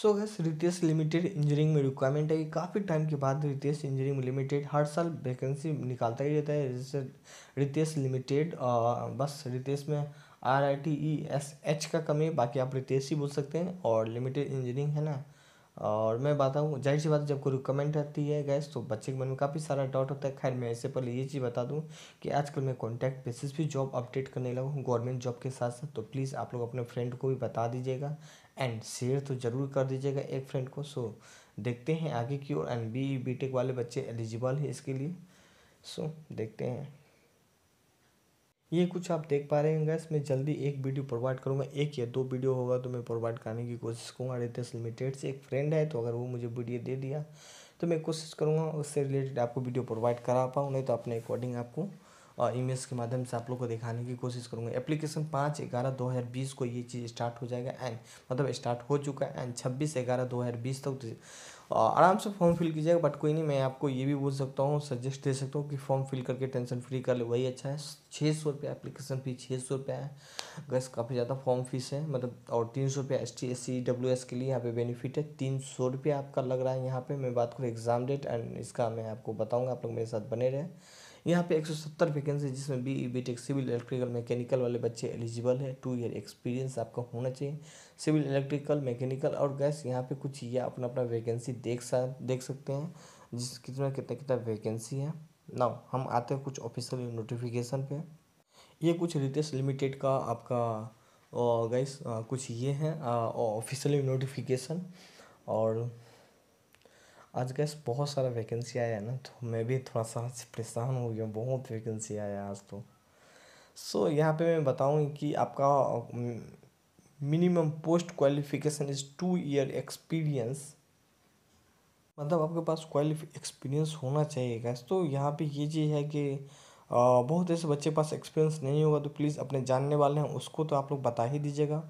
सो guys RITES limited engineering में requirement है कि काफ़ी टाइम के बाद रितेश इंजीनियरिंग लिमिटेड हर साल वैकेंसी निकालता ही रहता है जैसे रितेश लिमिटेड बस रितेश में R I T E S H का कमी है बाकी आप रितेश ही बोल सकते हैं और लिमिटेड इंजीनियरिंग है ना और मैं बताऊँ जाहिर सी बात जब कोई रिकमेंड रहती है गैस तो बच्चे के मन में काफ़ी सारा डाउट होता है खैर मैं इससे पहले ये चीज़ बता दूँ कि आजकल मैं कॉन्टैक्ट बेसिस भी जॉब अपडेट करने लगा हूँ गवर्नमेंट जॉब के साथ साथ तो प्लीज़ आप लोग अपने फ्रेंड को भी बता दीजिएगा एंड शेयर तो ज़रूर कर दीजिएगा एक फ्रेंड को सो देखते हैं आगे की ओर एंड बी बी टेक वाले बच्चे एलिजिबल है इसके लिए सो देखते हैं ये कुछ आप देख पा रहे हैं गैस मैं जल्दी एक वीडियो प्रोवाइड करूँगा एक या दो वीडियो होगा तो मैं प्रोवाइड करने की कोशिश करूँगा रितेश लिमिटेड से एक फ्रेंड है तो अगर वो मुझे वीडियो दे दिया तो मैं कोशिश करूँगा उससे रिलेटेड आपको वीडियो प्रोवाइड करा पाऊँ नहीं तो अपने अकॉर्डिंग आपको इमेज के माध्यम से आप लोग को दिखाने की कोशिश करूँगा एप्लीकेशन पाँच ग्यारह दो हज़ार बीस को ये चीज़ स्टार्ट हो जाएगा एंड मतलब स्टार्ट हो चुका है एंड छब्बीस ग्यारह दो हज़ार बीस तक आराम से फॉर्म फिल कीजिएगा बट कोई नहीं मैं आपको ये भी बोल सकता हूँ सजेस्ट दे सकता हूँ कि फॉर्म फिल करके टेंशन फ्री कर ले वही अच्छा है छः सौ रुपया एप्लीकेशन फ़ी छः सौ रुपया है बस काफ़ी ज़्यादा फॉर्म फीस है मतलब और तीन सौ रुपया S T S C W S के लिए यहाँ पे बेनिफिट है तीन सौ रुपया आपका लग रहा है यहाँ पे मैं बात करूँ एग्ज़ाम डेट एंड इसका मैं आपको बताऊँगा आप लोग मेरे साथ बने रहें यहाँ पे 170 वैकेंसी जिसमें B E B tech civil electrical mechanical वाले बच्चे एलिजिबल है टू ईयर एक्सपीरियंस आपका होना चाहिए सिविल इलेक्ट्रिकल मैकेनिकल और गैस यहाँ पे कुछ या अपना अपना वैकेंसी देख सा देख सकते हैं जिस कितना कितना कितना वैकेंसी है ना हम आते हैं कुछ ऑफिशियल नोटिफिकेशन पर यह कुछ रितेस लिमिटेड का आपका गैस कुछ ये है ऑफिशियल नोटिफिकेशन और आज गैस बहुत सारा वैकेंसी आया है ना तो मैं भी थोड़ा सा परेशान हो गया बहुत वैकेंसी आया आज तो सो so, यहाँ पे मैं बताऊँ कि आपका minimum post qualification is two year experience मतलब आपके पास क्वालिफ एक्सपीरियंस होना चाहिए गैस तो यहाँ पे ये चीज़ है कि बहुत ऐसे बच्चे पास एक्सपीरियंस नहीं होगा तो प्लीज़ अपने जानने वाले हैं उसको तो आप लोग बता ही दीजिएगा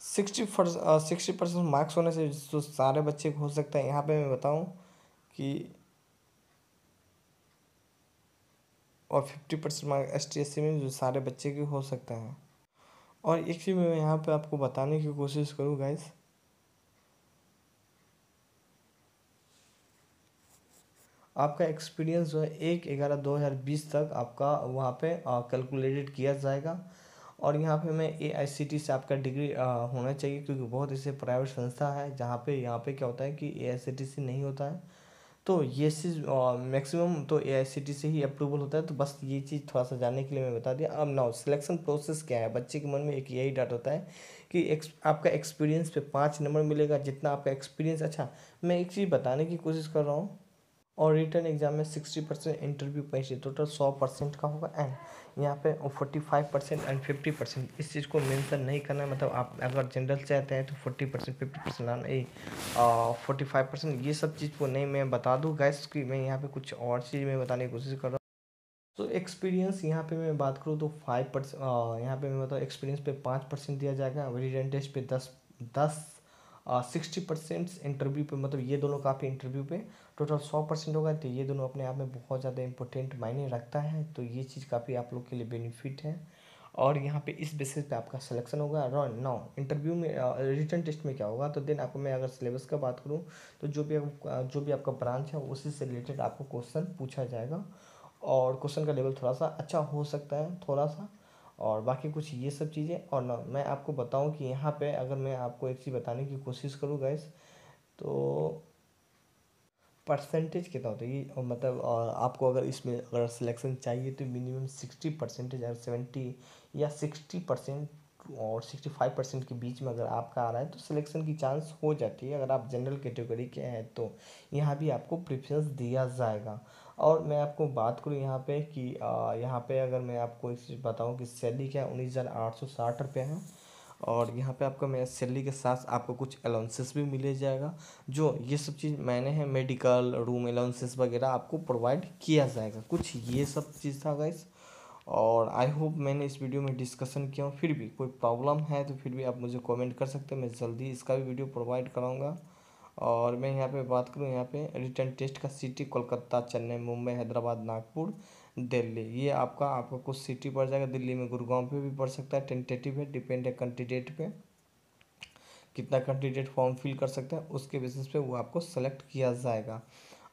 सिक्सटी फर्स सिक्सटी परसेंट मार्क्स होने से तो सारे बच्चे को हो सकता है यहाँ पे मैं बताऊँ कि और fifty percent mark S T S C में जो सारे बच्चे के हो सकते हैं और एक चीज़ मैं यहाँ पे आपको बताने की कोशिश करूँ गाइस आपका एक्सपीरियंस जो है एक ग्यारह दो हज़ार बीस तक आपका वहाँ पे कैलकुलेटेड किया जाएगा और यहाँ पे मैं ए आई सी टी से आपका डिग्री आ, होना चाहिए क्योंकि बहुत ऐसे प्राइवेट संस्था है जहाँ पे यहाँ पे क्या होता है कि ए आई सी टी सी नहीं होता है तो ये चीज़ मैक्सिमम तो ए से ही अप्रूवल होता है तो बस ये चीज़ थोड़ा सा जानने के लिए मैं बता दिया अब नाउ सिलेक्शन प्रोसेस क्या है बच्चे के मन में एक यही डाट होता है कि एक, आपका एक्सपीरियंस पे पाँच नंबर मिलेगा जितना आपका एक्सपीरियंस अच्छा मैं एक चीज़ बताने की कोशिश कर रहा हूँ और रिटर्न एग्जाम में सिक्सटी परसेंट इंटरव्यू पैसे टोटल सौ परसेंट का होगा एंड यहाँ पे forty five percent and fifty percent इस चीज़ को मेंशन नहीं करना है मतलब आप अगर जनरल चाहते हैं तो फोर्टी परसेंट फिफ्टी परसेंट लाना फोर्टी फाइव परसेंट ये सब चीज़ को नहीं मैं बता दूँ गैस की मैं यहाँ पर कुछ और चीज़ में बताने की कोशिश कर रहा हूँ तो एक्सपीरियंस यहाँ पे मैं बात करूँ तो फाइव परसेंट यहाँ पे मैं बताऊँ एक्सपीरियंस पे पाँच परसेंट दिया जाएगा रिटर्न टेस्ट पे दस दस सिक्सटी परसेंट इंटरव्यू पे मतलब ये दोनों काफ़ी इंटरव्यू पे टोटल सौ परसेंट होगा तो ये दोनों अपने आप में बहुत ज़्यादा इंपॉर्टेंट मायने रखता है तो ये चीज़ काफ़ी आप लोग के लिए बेनिफिट है और यहाँ पे इस बेसिस पे आपका सिलेक्शन होगा और नौ इंटरव्यू में रिटर्न टेस्ट में क्या होगा तो देन आपको मैं अगर सिलेबस का बात करूँ तो जो भी जो भी आपका ब्रांच है उसी से रिलेटेड आपको क्वेश्चन पूछा जाएगा और क्वेश्चन का लेवल थोड़ा सा अच्छा हो सकता है थोड़ा सा और बाकी कुछ ये सब चीज़ें और ना मैं आपको बताऊं कि यहाँ पे अगर मैं आपको एक चीज़ बताने की कोशिश करूँ गैस तो परसेंटेज कितना होता है ये मतलब आपको अगर इसमें अगर सिलेक्शन चाहिए तो मिनिमम सिक्सटी परसेंटेज अगर सेवेंटी या सिक्सटी परसेंट और सिक्सटी फाइव परसेंट के बीच में अगर आपका आ रहा है तो सिलेक्शन की चांस हो जाती है अगर आप जनरल कैटेगरी के हैं तो यहाँ भी आपको प्रेफरेंस दिया जाएगा और मैं आपको बात करूँ यहाँ पे कि यहाँ पे अगर मैं आपको एक चीज़ बताऊँ कि सैलरी क्या उन्नीस हज़ार आठ सौ साठ रुपये है और यहाँ पे आपका मैं सैलरी के साथ आपको कुछ अलाउंसेस भी मिले जाएगा जो ये सब चीज़ मैंने है मेडिकल रूम अलाउंसेस वगैरह आपको प्रोवाइड किया जाएगा कुछ ये सब चीज़ था गाइस और आई होप मैंने इस वीडियो में डिस्कशन किया हूँ फिर भी कोई प्रॉब्लम है तो फिर भी आप मुझे कमेंट कर सकते हैं मैं जल्दी इसका भी वीडियो प्रोवाइड कराऊंगा और मैं यहाँ पे बात करूँ यहाँ पे रिटर्न टेस्ट का सिटी कोलकाता चेन्नई मुंबई हैदराबाद नागपुर दिल्ली ये आपका आपका कुछ सिटी पड़ जाएगा दिल्ली में गुड़गांव पे भी पड़ सकता है टेंटेटिव है डिपेंड है कैंडिडेट पे कितना कैंडिडेट फॉर्म फिल कर सकता है उसके बेसिस पे वो आपको सेलेक्ट किया जाएगा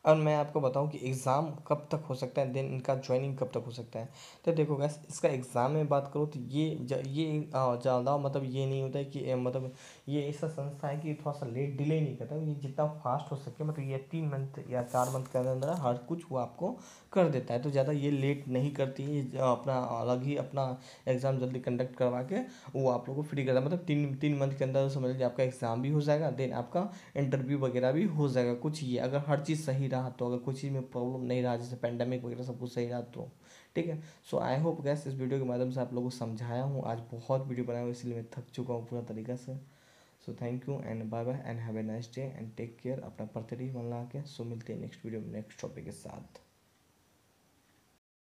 और मैं आपको बताऊं कि एग्ज़ाम कब तक हो सकता है देन इनका ज्वाइनिंग कब तक हो सकता है तो देखो गैस इसका एग्ज़ाम में बात करूँ तो ये ये ज़्यादा मतलब ये नहीं होता है कि मतलब ये ऐसा संस्था है कि थोड़ा सा लेट डिले नहीं करता ये जितना फास्ट हो सके मतलब ये तीन मंथ या चार मंथ के अंदर हर कुछ वो आपको कर देता है तो ज़्यादा ये लेट नहीं करती है अपना अलग ही अपना एग्ज़ाम जल्दी कंडक्ट करवा के वो आप लोग को फ्री करता है मतलब तीन तीन मंथ के अंदर समझ लीजिए आपका एग्ज़ाम भी हो जाएगा देन आपका इंटरव्यू वगैरह भी हो जाएगा कुछ ये अगर हर चीज़ सही रहा तो अगर कोई चीज़ में प्रॉब्लम नहीं रहा जैसे पैंडेमिक वगैरह सब कुछ सही रहा तो ठीक है सो आई होप गैस इस वीडियो के माध्यम से आप लोगों को समझाया हूँ आज बहुत वीडियो बनाया हूँ इसलिए मैं थक चुका हूँ पूरा तरीका से so thank you and bye bye and have a nice day and take care अपना पढ़ते रहिए मन लगा के सो मिलते हैं नेक्स्ट वीडियो में नेक्स्ट टॉपिक के साथ